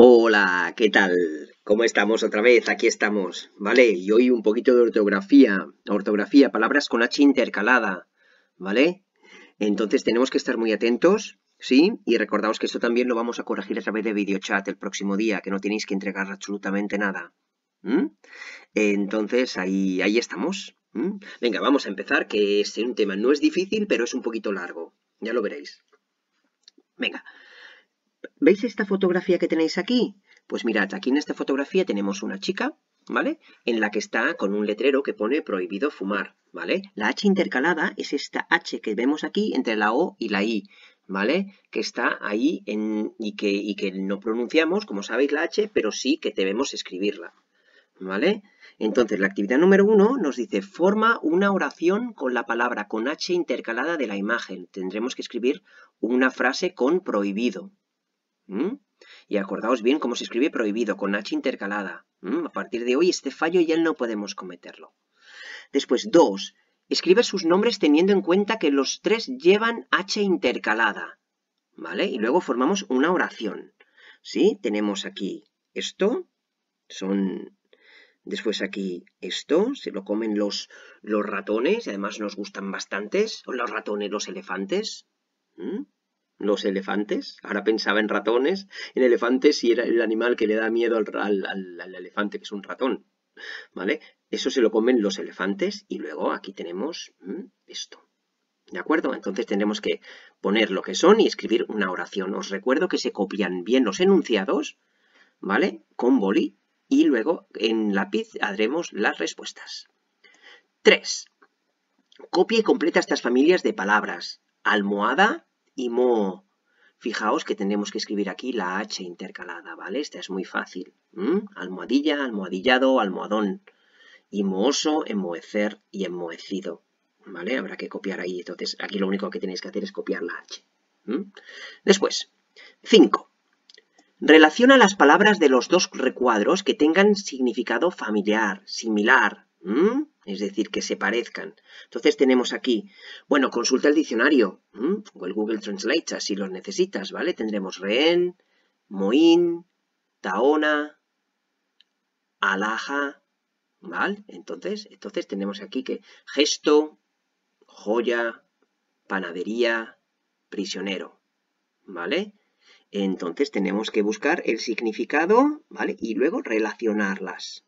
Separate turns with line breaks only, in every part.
Hola, ¿qué tal? ¿Cómo estamos otra vez? Aquí estamos, ¿vale? Y hoy un poquito de ortografía, ortografía, palabras con H intercalada, ¿vale? Entonces tenemos que estar muy atentos, ¿sí? Y recordaos que esto también lo vamos a corregir a través de videochat el próximo día, que no tenéis que entregar absolutamente nada. Entonces ahí, ahí estamos. Venga, vamos a empezar, que es un tema, no es difícil, pero es un poquito largo, ya lo veréis. Venga, ¿Veis esta fotografía que tenéis aquí? Pues mirad, aquí en esta fotografía tenemos una chica, ¿vale? En la que está con un letrero que pone prohibido fumar, ¿vale? La H intercalada es esta H que vemos aquí entre la O y la I, ¿vale? Que está ahí y, que, y que no pronunciamos, como sabéis, la H, pero sí que debemos escribirla, ¿vale? Entonces, la actividad número uno nos dice, forma una oración con la palabra con H intercalada de la imagen. Tendremos que escribir una frase con prohibido, ¿Mm? Y acordaos bien cómo se escribe prohibido, con H intercalada. ¿Mm? A partir de hoy este fallo ya no podemos cometerlo. Después, dos, escribe sus nombres teniendo en cuenta que los tres llevan H intercalada. ¿Vale? Y luego formamos una oración. ¿Sí? Tenemos aquí esto, son Después aquí esto, se lo comen los, los ratones, además nos gustan bastantes, los ratones, los elefantes. ¿Mm? los elefantes. Ahora pensaba en ratones, en elefantes y era el animal que le da miedo al, elefante, que es un ratón. ¿Vale? Eso se lo comen los elefantes y luego aquí tenemos mm, esto. ¿De acuerdo? Entonces tendremos que poner lo que son y escribir una oración. Os recuerdo que se copian bien los enunciados, ¿vale? Con boli y luego en lápiz haremos las respuestas. 3. Copia y completa estas familias de palabras. Almohada, y mo. Fijaos que tenemos que escribir aquí la H intercalada, ¿vale? Esta es muy fácil. ¿Mm? Almohadilla, almohadillado, almohadón. Y mooso, enmohecer y enmohecido. ¿Vale? Habrá que copiar ahí. Entonces, aquí lo único que tenéis que hacer es copiar la H. Después, 5. Relaciona las palabras de los dos recuadros que tengan significado familiar, similar es decir, que se parezcan. Entonces tenemos aquí, bueno, consulta el diccionario o el Google Translate si los necesitas, ¿vale? Tendremos rehén, moín, taona, alaja, ¿vale? Entonces, entonces tenemos aquí que gesto, joya, panadería, prisionero, ¿vale? Entonces tenemos que buscar el significado, ¿vale? Y luego relacionarlas,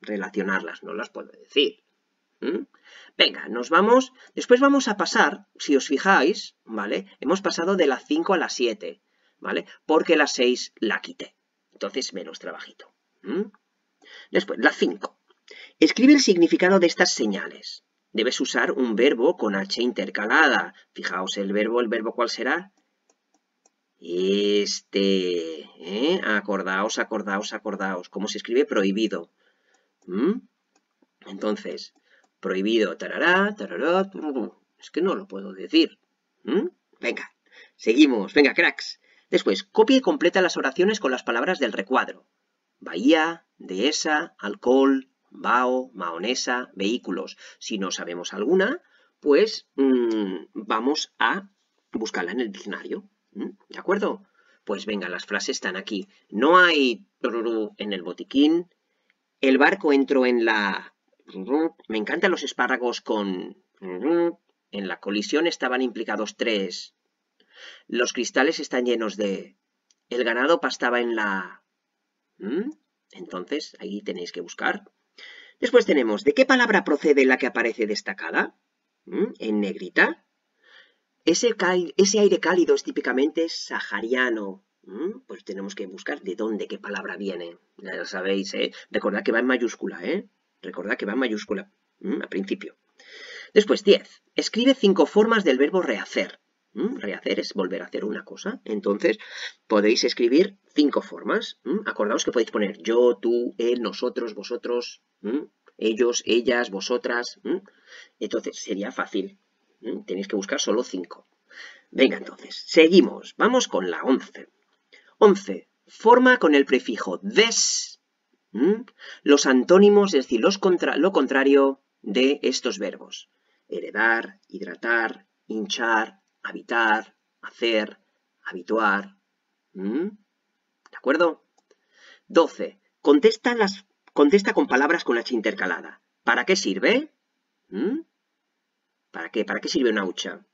relacionarlas, no las puedo decir, Venga, nos vamos. Después vamos a pasar, si os fijáis, ¿vale? Hemos pasado de la 5 a la 7, ¿vale? Porque la 6 la quité. Entonces, menos trabajito. Después, la 5. Escribe el significado de estas señales. Debes usar un verbo con H intercalada. Fijaos, el verbo, ¿el verbo cuál será? Este. ¿eh? Acordaos, acordaos, acordaos. ¿Cómo se escribe? Prohibido. Entonces, prohibido, tarará, tarará, Es que no lo puedo decir. ¿Mm? Venga, seguimos, venga, cracks. Después, copia y completa las oraciones con las palabras del recuadro. Bahía, dehesa, alcohol, bao, maonesa, vehículos. Si no sabemos alguna, pues mm, vamos a buscarla en el diccionario. ¿Mm? ¿De acuerdo? Pues venga, las frases están aquí. No hay en el botiquín. El barco entró en la me encantan los espárragos con... En la colisión estaban implicados tres. Los cristales están llenos de... El ganado pastaba en la... ¿Mm? Entonces, ahí tenéis que buscar. Después tenemos, ¿de qué palabra procede la que aparece destacada? ¿Mm? En negrita. Ese, aire cálido es típicamente sahariano. ¿Mm? Pues tenemos que buscar de dónde, qué palabra viene. Ya sabéis, ¿eh? Recordad que va en mayúscula, ¿eh? Recordad que va en mayúscula, a al principio. Después, 10. Escribe cinco formas del verbo rehacer. Rehacer es volver a hacer una cosa. Entonces, podéis escribir cinco formas. Acordaos que podéis poner yo, tú, él, nosotros, vosotros, ellos, ellas, vosotras. Entonces, sería fácil. Tenéis que buscar solo cinco. Venga, entonces, seguimos. Vamos con la 11. 11. Forma con el prefijo des los antónimos, es decir, los contra lo contrario de estos verbos. Heredar, hidratar, hinchar, habitar, hacer, habituar. ¿De acuerdo? 12. Contesta, las, contesta con palabras con H intercalada. ¿Para qué sirve? ¿Para qué? ¿Para qué sirve una hucha?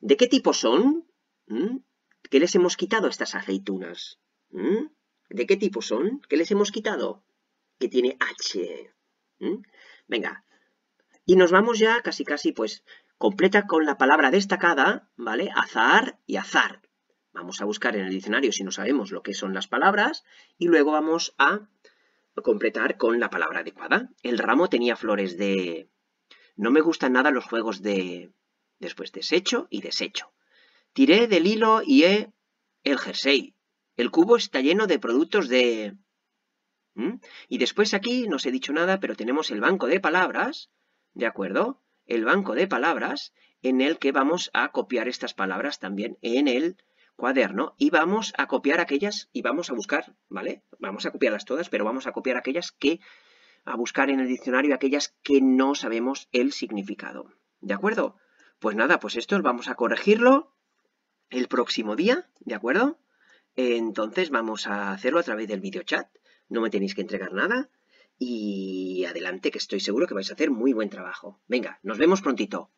¿De qué tipo son? ¿Qué les hemos quitado a estas aceitunas? ¿De qué tipo son? ¿Qué les hemos quitado? Que tiene H. Venga. Y nos vamos ya casi casi pues completa con la palabra destacada, ¿vale? Azar y azar. Vamos a buscar en el diccionario si no sabemos lo que son las palabras y luego vamos a completar con la palabra adecuada. El ramo tenía flores de... No me gustan nada los juegos de... Después desecho y desecho. Tiré del hilo y he... El jersey. El cubo está lleno de productos de... Y después aquí, no os he dicho nada, pero tenemos el banco de palabras, ¿de acuerdo? El banco de palabras en el que vamos a copiar estas palabras también en el cuaderno y vamos a copiar aquellas y vamos a buscar, ¿vale? Vamos a copiarlas todas, pero vamos a copiar aquellas que, a buscar en el diccionario aquellas que no sabemos el significado. ¿De acuerdo? Pues nada, pues esto vamos a corregirlo el próximo día, ¿de acuerdo? Entonces vamos a hacerlo a través del video chat. No me tenéis que entregar nada. Y adelante, que estoy seguro que vais a hacer muy buen trabajo. Venga, nos vemos prontito.